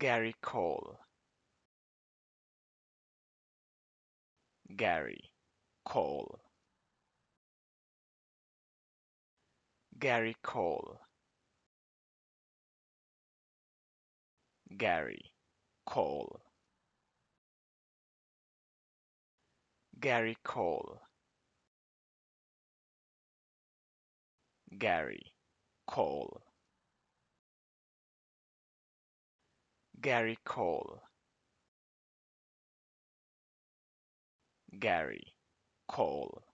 Gary Cole Gary Cole Gary Cole Gary Cole Gary Cole Gary Cole Gary Cole Gary Cole